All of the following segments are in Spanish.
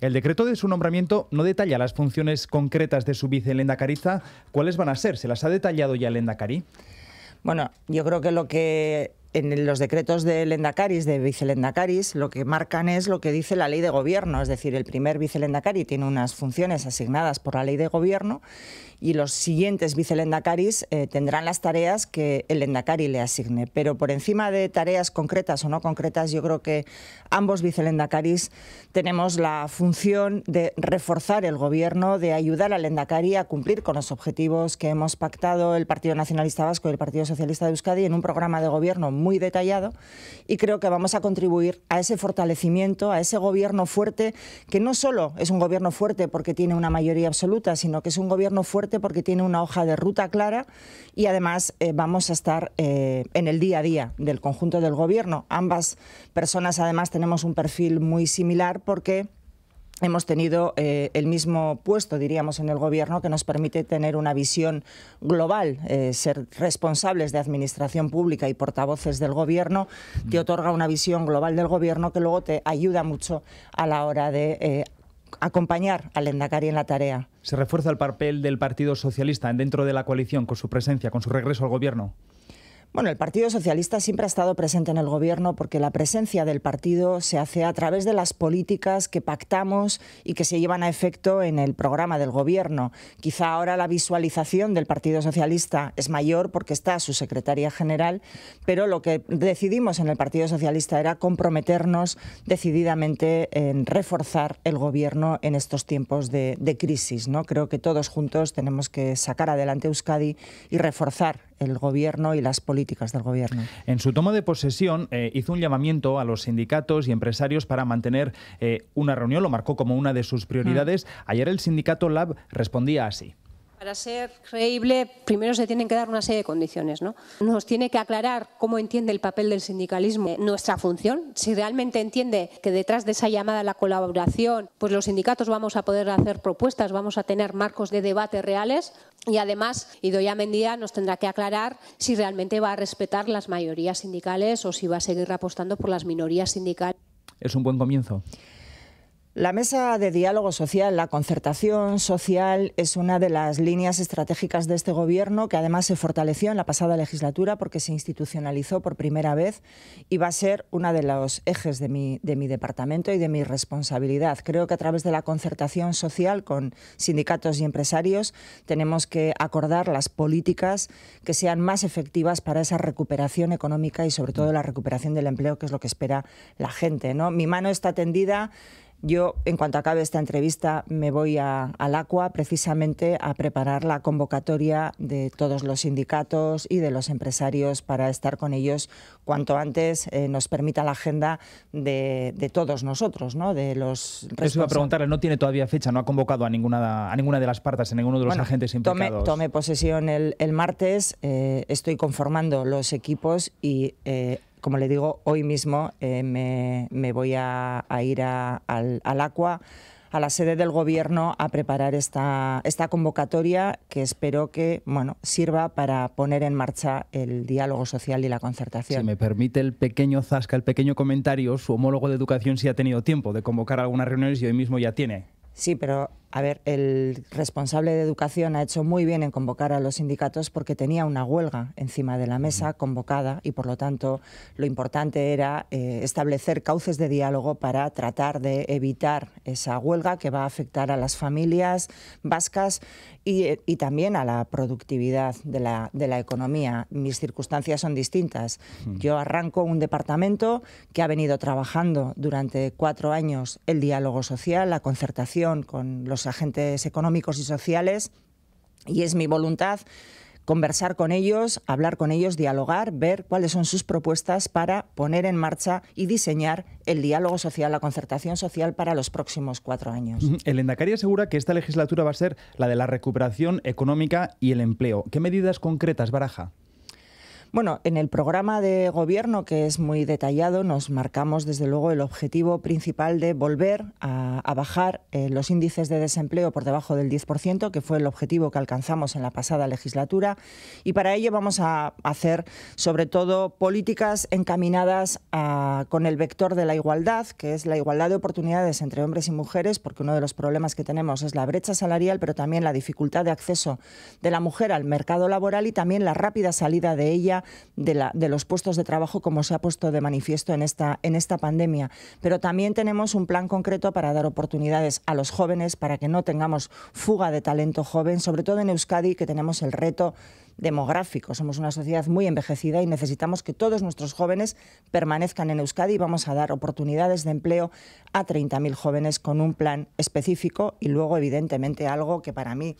El decreto de su nombramiento no detalla las funciones concretas de su vice Lenda Cariza. ¿Cuáles van a ser? ¿Se las ha detallado ya Lenda Cari? Bueno, yo creo que lo que en los decretos del Endacaris, de vicelendacaris, lo que marcan es lo que dice la ley de gobierno, es decir, el primer vicelendacari tiene unas funciones asignadas por la ley de gobierno y los siguientes vicelendacaris eh, tendrán las tareas que el endacari le asigne. Pero por encima de tareas concretas o no concretas, yo creo que ambos vicelendacaris tenemos la función de reforzar el gobierno, de ayudar al endacari a cumplir con los objetivos que hemos pactado el Partido Nacionalista Vasco y el Partido Socialista de Euskadi en un programa de gobierno muy muy detallado y creo que vamos a contribuir a ese fortalecimiento, a ese gobierno fuerte, que no solo es un gobierno fuerte porque tiene una mayoría absoluta, sino que es un gobierno fuerte porque tiene una hoja de ruta clara y además eh, vamos a estar eh, en el día a día del conjunto del gobierno. Ambas personas además tenemos un perfil muy similar porque hemos tenido eh, el mismo puesto, diríamos, en el Gobierno que nos permite tener una visión global, eh, ser responsables de administración pública y portavoces del Gobierno, te mm. otorga una visión global del Gobierno que luego te ayuda mucho a la hora de eh, acompañar al Endacari en la tarea. ¿Se refuerza el papel del Partido Socialista dentro de la coalición con su presencia, con su regreso al Gobierno? Bueno, el Partido Socialista siempre ha estado presente en el gobierno porque la presencia del partido se hace a través de las políticas que pactamos y que se llevan a efecto en el programa del gobierno. Quizá ahora la visualización del Partido Socialista es mayor porque está su secretaria general, pero lo que decidimos en el Partido Socialista era comprometernos decididamente en reforzar el gobierno en estos tiempos de, crisis. ¿no? Creo que todos juntos tenemos que sacar adelante Euskadi y reforzar el gobierno y las políticas del gobierno. En su toma de posesión eh, hizo un llamamiento a los sindicatos y empresarios para mantener eh, una reunión, lo marcó como una de sus prioridades. Mm. Ayer el sindicato Lab respondía así para ser creíble, primero se tienen que dar una serie de condiciones. ¿no? Nos tiene que aclarar cómo entiende el papel del sindicalismo, nuestra función, si realmente entiende que detrás de esa llamada a la colaboración, pues los sindicatos vamos a poder hacer propuestas, vamos a tener marcos de debate reales y además Idoya Mendía nos tendrá que aclarar si realmente va a respetar las mayorías sindicales o si va a seguir apostando por las minorías sindicales. Es un buen comienzo. La mesa de diálogo social, la concertación social, es una de las líneas estratégicas de este Gobierno que además se fortaleció en la pasada legislatura porque se institucionalizó por primera vez y va a ser uno de los ejes de mi, de mi departamento y de mi responsabilidad. Creo que a través de la concertación social con sindicatos y empresarios tenemos que acordar las políticas que sean más efectivas para esa recuperación económica y sobre todo la recuperación del empleo, que es lo que espera la gente. ¿no? Mi mano está tendida. Yo, en cuanto acabe esta entrevista, me voy a, al ACUA precisamente a preparar la convocatoria de todos los sindicatos y de los empresarios para estar con ellos cuanto antes eh, nos permita la agenda de, todos nosotros, ¿no? de los Eso iba a preguntarle, no tiene todavía fecha, no ha convocado a ninguna, a ninguna de las partes, a ninguno de los agentes implicados. Tome, posesión el, martes, eh, estoy conformando los equipos y... Eh, como le digo, hoy mismo eh, me, voy a, ir al, al a la sede del Gobierno a preparar esta, convocatoria que espero que bueno, sirva para poner en marcha el diálogo social y la concertación. Si me permite el pequeño zasca, el pequeño comentario, su homólogo de educación sí ha tenido tiempo de convocar algunas reuniones y hoy mismo ya tiene. Sí, pero a ver, el responsable de educación ha hecho muy bien en convocar a los sindicatos porque tenía una huelga encima de la mesa convocada y por lo tanto lo importante era eh, establecer cauces de diálogo para tratar de evitar esa huelga que va a afectar a las familias vascas y, eh, también a la productividad de la, economía. Mis circunstancias son distintas. Yo arranco un departamento que ha venido trabajando durante cuatro años el diálogo social, la concertación con los agentes económicos y sociales y es mi voluntad conversar con ellos, hablar con ellos, dialogar, ver cuáles son sus propuestas para poner en marcha y diseñar el diálogo social, la concertación social para los próximos cuatro años. El Endacari asegura que esta legislatura va a ser la de la recuperación económica y el empleo. ¿Qué medidas concretas baraja? Bueno, en el programa de gobierno, que es muy detallado, nos marcamos desde luego el objetivo principal de volver a, bajar eh, los índices de desempleo por debajo del 10%, que fue el objetivo que alcanzamos en la pasada legislatura. Y para ello vamos a hacer sobre todo políticas encaminadas con el vector de la igualdad, que es la igualdad de oportunidades entre hombres y mujeres, porque uno de los problemas que tenemos es la brecha salarial, pero también la dificultad de acceso de la mujer al mercado laboral y también la rápida salida de ella de, los puestos de trabajo como se ha puesto de manifiesto en esta, en esta pandemia. Pero también tenemos un plan concreto para dar oportunidades a los jóvenes, para que no tengamos fuga de talento joven, sobre todo en Euskadi, que tenemos el reto demográfico. Somos una sociedad muy envejecida y necesitamos que todos nuestros jóvenes permanezcan en Euskadi y vamos a dar oportunidades de empleo a 30.000 jóvenes con un plan específico y luego, evidentemente, algo que para mí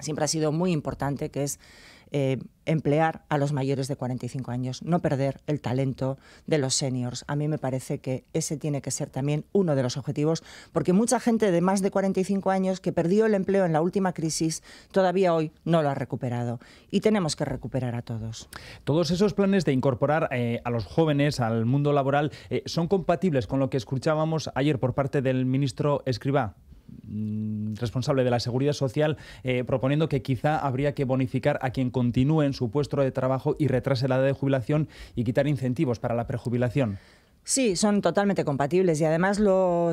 siempre ha sido muy importante, que es eh, emplear a los mayores de 45 años, no perder el talento de los seniors. A mí me parece que ese tiene que ser también uno de los objetivos, porque mucha gente de más de 45 años que perdió el empleo en la última crisis todavía hoy no lo ha recuperado y tenemos que recuperar a todos. Todos esos planes de incorporar eh, a los jóvenes al mundo laboral eh, son compatibles con lo que escuchábamos ayer por parte del ministro Escribá. Mm, responsable de la Seguridad Social eh, proponiendo que quizá habría que bonificar a quien continúe en su puesto de trabajo y retrase la edad de jubilación y quitar incentivos para la prejubilación. Sí, son totalmente compatibles y además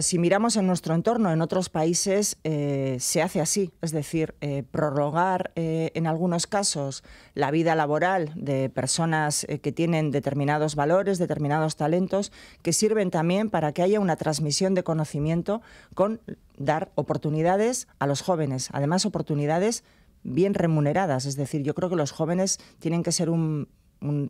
si miramos en nuestro entorno, en otros países eh, se hace así, es decir, eh, prorrogar en algunos casos la vida laboral de personas que tienen determinados valores, determinados talentos, que sirven también para que haya una transmisión de conocimiento con dar oportunidades a los jóvenes, además oportunidades bien remuneradas, es decir, yo creo que los jóvenes tienen que ser un,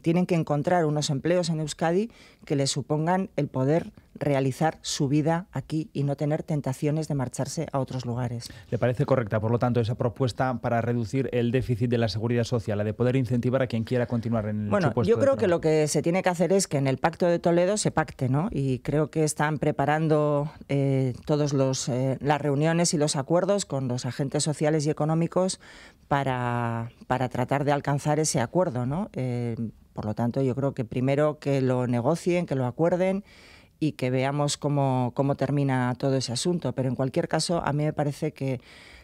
tienen que encontrar unos empleos en Euskadi que les supongan el poder realizar su vida aquí y no tener tentaciones de marcharse a otros lugares. ¿Le parece correcta, por lo tanto, esa propuesta para reducir el déficit de la seguridad social, la de poder incentivar a quien quiera continuar en el Bueno, yo creo que lo que se tiene que hacer es que en el Pacto de Toledo se pacte, ¿no? Y creo que están preparando eh, todas eh, las reuniones y los acuerdos con los agentes sociales y económicos para, para tratar de alcanzar ese acuerdo, ¿no? Eh, por lo tanto, yo creo que primero que lo negocien, que lo acuerden y que veamos cómo, termina todo ese asunto. Pero en cualquier caso, a mí me parece que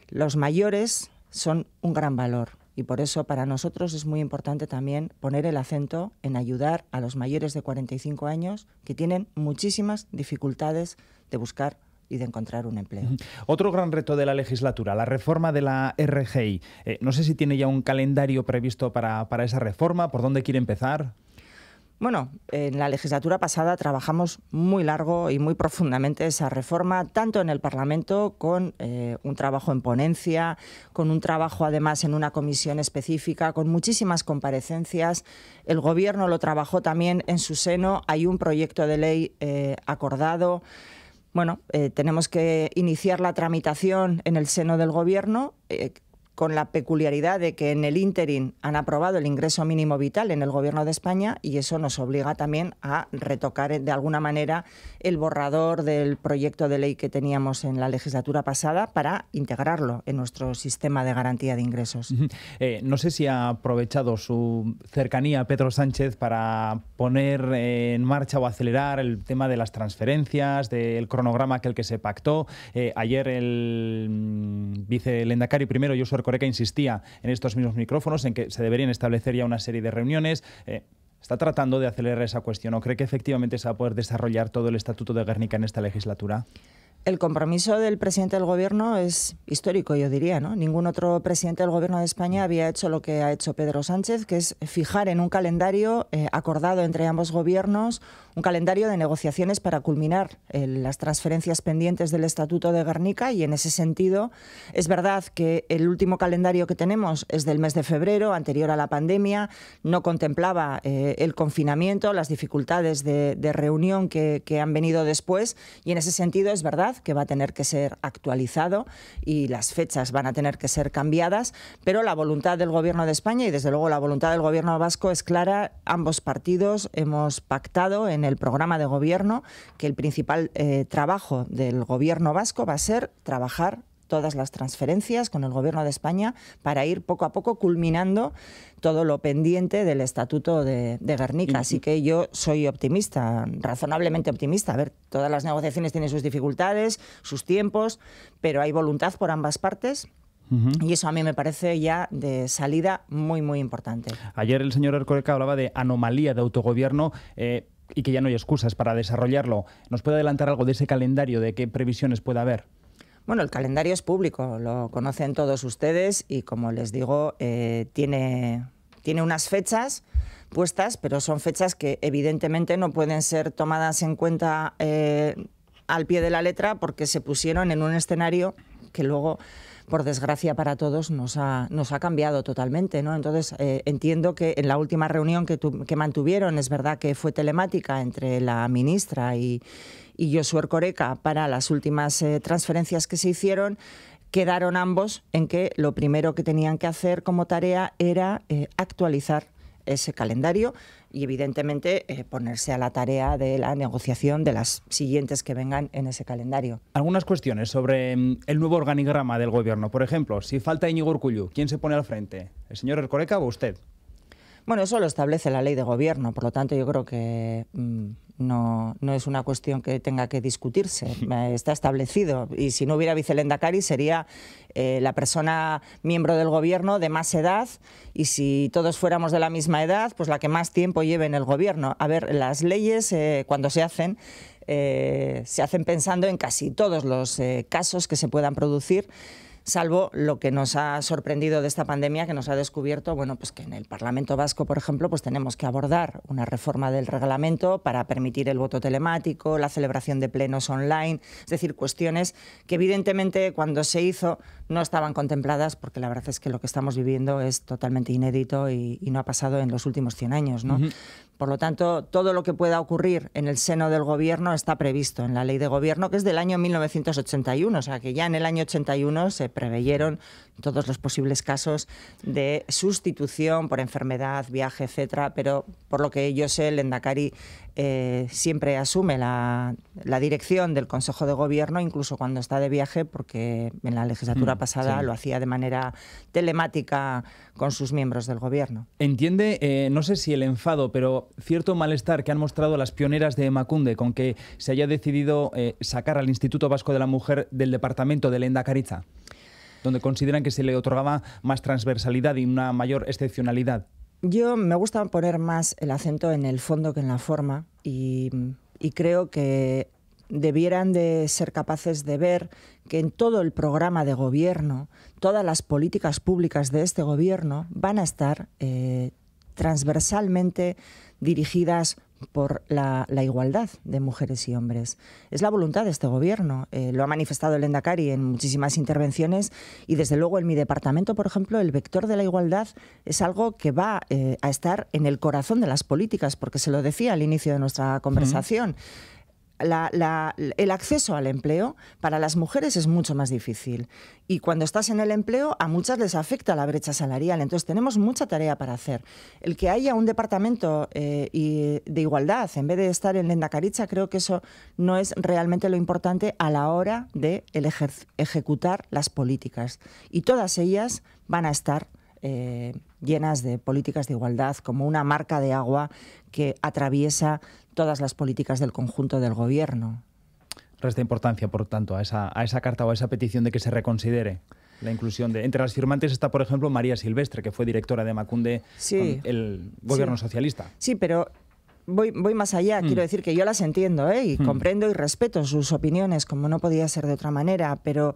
los mayores son un gran valor. Y por eso para nosotros es muy importante también poner el acento en ayudar a los mayores de 45 años que tienen muchísimas dificultades de buscar y de encontrar un empleo. Otro gran reto de la legislatura, la reforma de la RGI. Eh, no sé si tiene ya un calendario previsto para, para esa reforma, por dónde quiere empezar. Bueno, en la legislatura pasada trabajamos muy largo y muy profundamente esa reforma, tanto en el Parlamento, con eh, un trabajo en ponencia, con un trabajo además en una comisión específica, con muchísimas comparecencias. El Gobierno lo trabajó también en su seno, hay un proyecto de ley eh, acordado. Bueno, eh, tenemos que iniciar la tramitación en el seno del Gobierno con la peculiaridad de que en el ínterin han aprobado el ingreso mínimo vital en el Gobierno de España y eso nos obliga también a retocar eh, de alguna manera el borrador del proyecto de ley que teníamos en la legislatura pasada para integrarlo en nuestro sistema de garantía de ingresos. Eh, no sé si ha aprovechado su cercanía Pedro Sánchez para poner eh, en marcha o acelerar el tema de las transferencias, del cronograma que el que se pactó. ayer el mm, vice Lendakari primero, soy que insistía en estos mismos micrófonos en que se deberían establecer ya una serie de reuniones. Eh, ¿Está tratando de acelerar esa cuestión o cree que efectivamente se va a poder desarrollar todo el Estatuto de Guernica en esta legislatura? El compromiso del presidente del gobierno es histórico, yo diría, ¿no? Ningún otro presidente del gobierno de España había hecho lo que ha hecho Pedro Sánchez, que es fijar en un calendario eh, acordado entre ambos gobiernos, un calendario de negociaciones para culminar eh, las transferencias pendientes del Estatuto de Guernica y en ese sentido es verdad que el último calendario que tenemos es del mes de febrero, anterior a la pandemia, no contemplaba eh, el confinamiento, las dificultades de, reunión que han venido después y en ese sentido es verdad que va a tener que ser actualizado y las fechas van a tener que ser cambiadas, pero la voluntad del Gobierno de España y desde luego la voluntad del Gobierno vasco es clara. Ambos partidos hemos pactado en el programa de gobierno que el principal eh, trabajo del Gobierno vasco va a ser trabajar todas las transferencias con el Gobierno de España para ir poco a poco culminando todo lo pendiente del Estatuto de, de Guernica. Así que yo soy optimista, razonablemente optimista. A ver, todas las negociaciones tienen sus dificultades, sus tiempos, pero hay voluntad por ambas partes. Y eso a mí me parece ya de salida muy, muy importante. Ayer el señor Ercoreca hablaba de anomalía de autogobierno. Eh, y que ya no hay excusas para desarrollarlo. ¿Nos puede adelantar algo de ese calendario, de qué previsiones puede haber? Bueno, el calendario es público, lo conocen todos ustedes y como les digo, eh, tiene, tiene unas fechas puestas, pero son fechas que evidentemente no pueden ser tomadas en cuenta eh, al pie de la letra porque se pusieron en un escenario que luego por desgracia para todos, nos ha, nos ha cambiado totalmente. ¿no? Entonces, eh, entiendo que en la última reunión que, que, mantuvieron, es verdad que fue telemática entre la ministra y, y Josué Ercoreca para las últimas eh, transferencias que se hicieron, quedaron ambos en que lo primero que tenían que hacer como tarea era eh, actualizar ese calendario y evidentemente eh, ponerse a la tarea de la negociación de las siguientes que vengan en ese calendario. Algunas cuestiones sobre mm, el nuevo organigrama del gobierno. Por ejemplo, si falta Íñigo Urcullu, ¿quién se pone al frente? ¿El señor Ercoreca o usted? Bueno, eso lo establece la ley de gobierno, por lo tanto yo creo que mm, no, es una cuestión que tenga que discutirse, eh, está establecido. Y si no hubiera Vicelenda Cari sería eh, la persona miembro del gobierno de más edad y si todos fuéramos de la misma edad, pues la que más tiempo lleve en el gobierno. A ver, las leyes eh, cuando se hacen... se hacen pensando en casi todos los casos que se puedan producir salvo lo que nos ha sorprendido de esta pandemia, que nos ha descubierto, bueno, pues que en el Parlamento Vasco, por ejemplo, pues tenemos que abordar una reforma del reglamento para permitir el voto telemático, la celebración de plenos online, es decir, cuestiones que evidentemente cuando se hizo no estaban contempladas porque la verdad es que lo que estamos viviendo es totalmente inédito y, no ha pasado en los últimos 100 años. Por lo tanto, todo lo que pueda ocurrir en el seno del gobierno está previsto en la ley de gobierno, que es del año 1981, o sea que ya en el año 81 se preveyeron todos los posibles casos de sustitución por enfermedad, viaje, etcétera, pero por lo que yo sé, el Endacari eh, siempre asume la, dirección del Consejo de Gobierno, incluso cuando está de viaje, porque en la legislatura mm pasada lo hacía de manera telemática con sus miembros del gobierno. Entiende, eh, no sé si el enfado, pero cierto malestar que han mostrado las pioneras de Macunde con que se haya decidido eh, sacar al Instituto Vasco de la Mujer del departamento de Lenda Cariza, donde consideran que se le otorgaba más transversalidad y una mayor excepcionalidad. Yo me gusta poner más el acento en el fondo que en la forma y, y creo que debieran de ser capaces de ver que en todo el programa de gobierno, todas las políticas públicas de este gobierno van a estar eh, transversalmente dirigidas por la, igualdad de mujeres y hombres. Es la voluntad de este Gobierno. Eh, lo ha manifestado el Endacari en muchísimas intervenciones y, desde luego, en mi departamento, por ejemplo, el vector de la igualdad es algo que va eh, a estar en el corazón de las políticas, porque se lo decía al inicio de nuestra conversación el acceso al empleo para las mujeres es mucho más difícil. Y cuando estás en el empleo, a muchas les afecta la brecha salarial. Entonces tenemos mucha tarea para hacer. El que haya un departamento eh, de igualdad en vez de estar en lenda caricha creo que eso no es realmente lo importante a la hora de ejecutar las políticas. Y todas ellas van a estar... Eh, llenas de políticas de igualdad, como una marca de agua que atraviesa todas las políticas del conjunto del Gobierno. Resta importancia, por tanto, a esa, carta o a esa petición de que se reconsidere la inclusión de. Entre las firmantes está, por ejemplo, María Silvestre, que fue directora de Macunde el gobierno socialista. Sí, pero Voy, voy, más allá, mm. quiero decir que yo las entiendo ¿eh? y mm. comprendo y respeto sus opiniones, como no podía ser de otra manera, pero,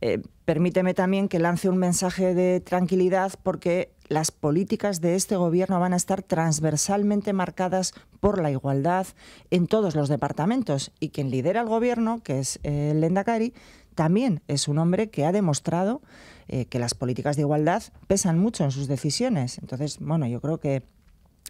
eh, permíteme también que lance un mensaje de tranquilidad porque las políticas de este gobierno van a estar transversalmente marcadas por la igualdad en todos los departamentos y quien lidera el gobierno, que es eh, el Lendakari, también es un hombre que ha demostrado eh, que las políticas de igualdad pesan mucho en sus decisiones. Entonces, bueno, yo creo que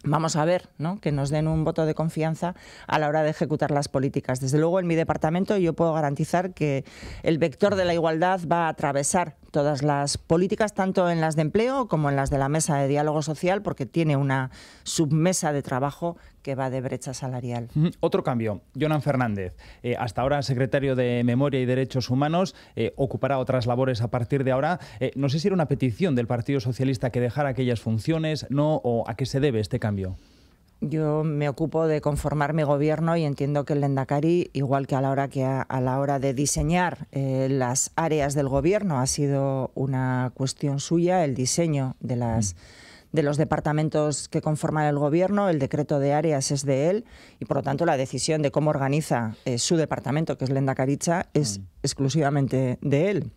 vamos a ver, ¿no? que nos den un voto de confianza a la hora de ejecutar las políticas. Desde luego, en mi departamento yo puedo garantizar que el vector de la igualdad va a atravesar todas las políticas, tanto en las de empleo como en las de la mesa de diálogo social, porque tiene una submesa de trabajo que va de brecha salarial. Otro cambio, Jonan Fernández, eh, hasta ahora secretario de Memoria y Derechos Humanos, eh, ocupará otras labores a partir de ahora. Eh, no sé si era una petición del Partido Socialista que dejara aquellas funciones, ¿no? ¿O a qué se debe este cambio? Yo me ocupo de conformar mi gobierno y entiendo que el Lendakari, igual que a la hora de diseñar las áreas del gobierno, ha sido una cuestión suya el diseño de las mm de los departamentos que conforman el Gobierno, el decreto de áreas es de él y, por lo tanto, la decisión de cómo organiza eh, su departamento, que es Lenda Caricha, es mm. exclusivamente de él.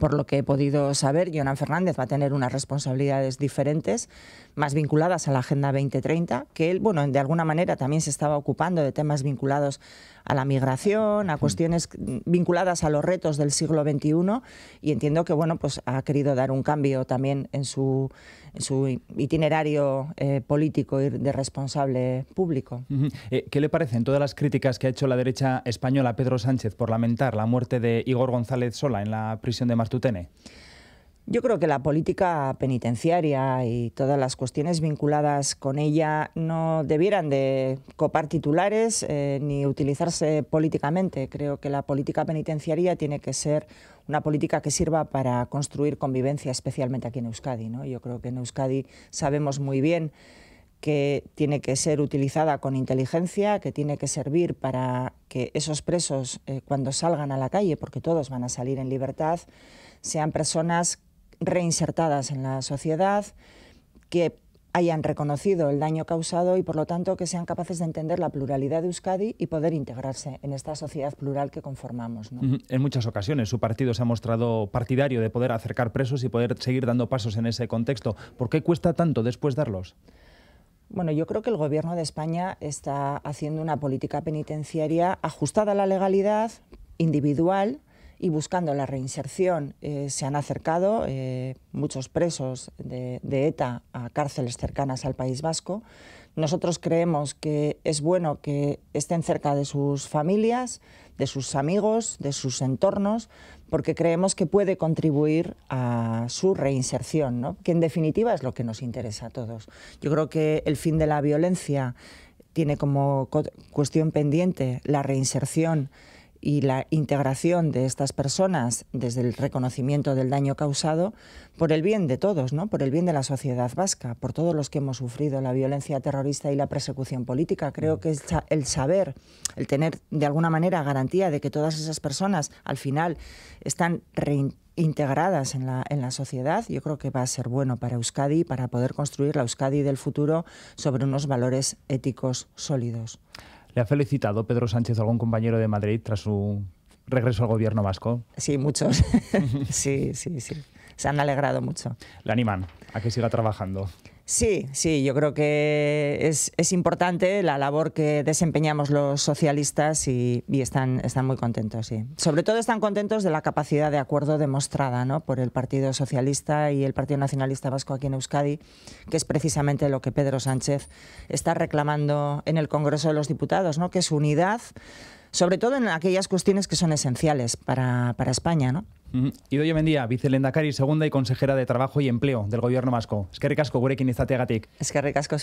Por lo que he podido saber, Jonan Fernández va a tener unas responsabilidades diferentes, más vinculadas a la Agenda 2030, que él, bueno, de alguna manera también se estaba ocupando de temas vinculados a la migración, a mm. cuestiones vinculadas a los retos del siglo XXI y entiendo que bueno, pues ha querido dar un cambio también en su, itinerario eh, político y de responsable público. Eh, ¿Qué le parecen todas las críticas que ha hecho la derecha española a Pedro Sánchez por lamentar la muerte de Igor González Sola en la prisión de Martutene? Yo creo que la política penitenciaria y todas las cuestiones vinculadas con ella no debieran de copar titulares eh, ni utilizarse políticamente. Creo que la política penitenciaria tiene que ser una política que sirva para construir convivencia, especialmente aquí en Euskadi. ¿no? Yo creo que en Euskadi sabemos muy bien que tiene que ser utilizada con inteligencia, que tiene que servir para que esos presos, eh, cuando salgan a la calle, porque todos van a salir en libertad, sean personas reinsertadas en la sociedad, que hayan reconocido el daño causado y, por lo tanto, que sean capaces de entender la pluralidad de Euskadi y poder integrarse en esta sociedad plural que conformamos. En muchas ocasiones su partido se ha mostrado partidario de poder acercar presos y poder seguir dando pasos en ese contexto. ¿Por qué cuesta tanto después darlos? Bueno, yo creo que el Gobierno de España está haciendo una política penitenciaria ajustada a la legalidad, individual, y buscando la reinserción eh, se han acercado eh, muchos presos de, ETA a cárceles cercanas al País Vasco. Nosotros creemos que es bueno que estén cerca de sus familias, de sus amigos, de sus entornos, porque creemos que puede contribuir a su reinserción, que en definitiva es lo que nos interesa a todos. Yo creo que el fin de la violencia tiene como cuestión pendiente la reinserción y la integración de estas personas desde el reconocimiento del daño causado por el bien de todos, ¿no? por el bien de la sociedad vasca, por todos los que hemos sufrido la violencia terrorista y la persecución política. Creo mm. que el saber, el tener de alguna manera garantía de que todas esas personas al final están reintegradas en la, en la sociedad, yo creo que va a ser bueno para Euskadi, para poder construir la Euskadi del futuro sobre unos valores éticos sólidos. ¿Le ha felicitado Pedro Sánchez a algún compañero de Madrid tras su regreso al gobierno vasco? Sí, muchos. sí, sí, sí. Se han alegrado mucho. Le animan a que siga trabajando. Sí, sí, yo creo que es, importante la labor que desempeñamos los socialistas y, están, están muy contentos, sí. Sobre todo están contentos de la capacidad de acuerdo demostrada ¿no? por el Partido Socialista y el Partido Nacionalista Vasco aquí en Euskadi, que es precisamente lo que Pedro Sánchez está reclamando en el Congreso de los Diputados, ¿no? que es unidad sobre todo en aquellas cuestiones que son esenciales para, para España, ¿no? Y hoy día, Vicelenda Cari, segunda y consejera de Trabajo y Empleo del Gobierno vasco. Es que ricasco gurekin izateagatik. Es que ricasco